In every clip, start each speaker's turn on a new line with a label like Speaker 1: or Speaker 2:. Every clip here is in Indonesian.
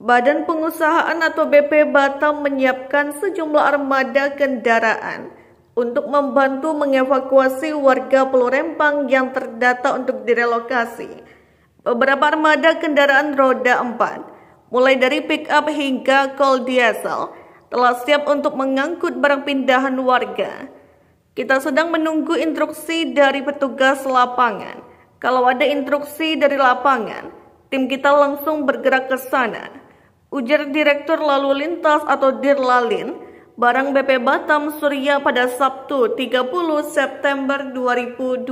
Speaker 1: Badan Pengusahaan atau BP Batam menyiapkan sejumlah armada kendaraan untuk membantu mengevakuasi warga Pulau Rempang yang terdata untuk direlokasi. Beberapa armada kendaraan roda 4, mulai dari pick up hingga kol diesel, telah siap untuk mengangkut barang pindahan warga. Kita sedang menunggu instruksi dari petugas lapangan. Kalau ada instruksi dari lapangan, tim kita langsung bergerak ke sana. Ujar Direktur Lalu Lintas atau Dirlalin, Barang BP Batam Surya pada Sabtu 30 September 2023.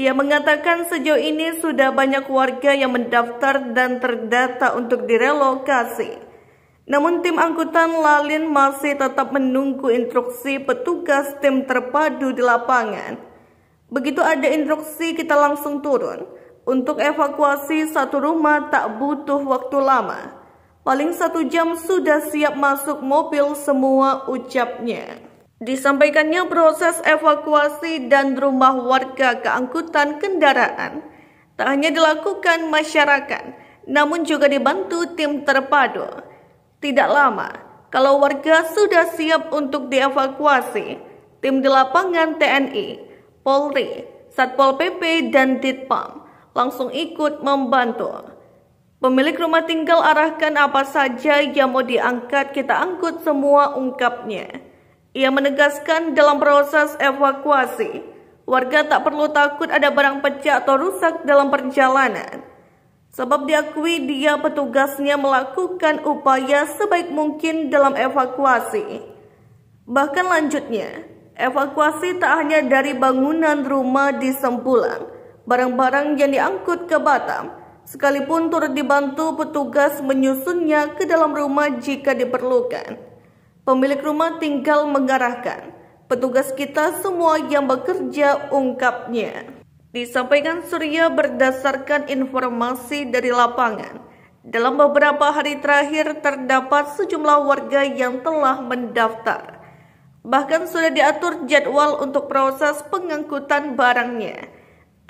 Speaker 1: Ia mengatakan sejauh ini sudah banyak warga yang mendaftar dan terdata untuk direlokasi. Namun tim angkutan lalin masih tetap menunggu instruksi petugas tim terpadu di lapangan. Begitu ada instruksi kita langsung turun. Untuk evakuasi satu rumah tak butuh waktu lama. Paling satu jam sudah siap masuk mobil semua ucapnya. Disampaikannya proses evakuasi dan rumah warga keangkutan kendaraan. Tak hanya dilakukan masyarakat, namun juga dibantu tim terpadu. Tidak lama, kalau warga sudah siap untuk dievakuasi, tim di lapangan TNI, Polri, Satpol PP, dan Ditpam langsung ikut membantu. Pemilik rumah tinggal arahkan apa saja yang mau diangkat, kita angkut semua ungkapnya. Ia menegaskan dalam proses evakuasi, warga tak perlu takut ada barang pecah atau rusak dalam perjalanan. Sebab diakui dia petugasnya melakukan upaya sebaik mungkin dalam evakuasi. Bahkan lanjutnya, evakuasi tak hanya dari bangunan rumah di Sempulang, barang-barang yang diangkut ke Batam, sekalipun turut dibantu petugas menyusunnya ke dalam rumah jika diperlukan. Pemilik rumah tinggal mengarahkan petugas kita semua yang bekerja ungkapnya. Disampaikan Surya berdasarkan informasi dari lapangan. Dalam beberapa hari terakhir terdapat sejumlah warga yang telah mendaftar. Bahkan sudah diatur jadwal untuk proses pengangkutan barangnya.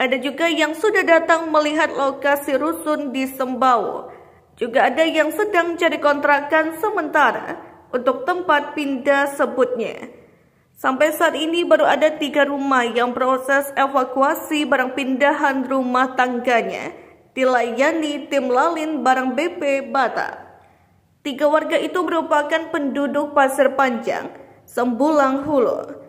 Speaker 1: Ada juga yang sudah datang melihat lokasi rusun di Sembawo. Juga ada yang sedang cari kontrakan sementara untuk tempat pindah sebutnya. Sampai saat ini baru ada tiga rumah yang proses evakuasi barang pindahan rumah tangganya dilayani tim lalin barang BP Batak. Tiga warga itu merupakan penduduk Pasir Panjang, Sembulang Hulu,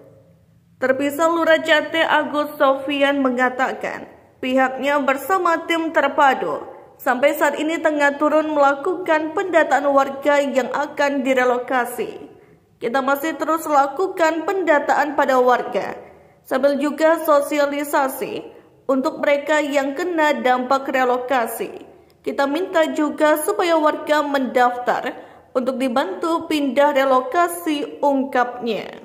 Speaker 1: Terpisah Lurah Jate Agus Sofian mengatakan pihaknya bersama tim terpadu sampai saat ini tengah turun melakukan pendataan warga yang akan direlokasi. Kita masih terus lakukan pendataan pada warga sambil juga sosialisasi untuk mereka yang kena dampak relokasi. Kita minta juga supaya warga mendaftar untuk dibantu pindah relokasi ungkapnya.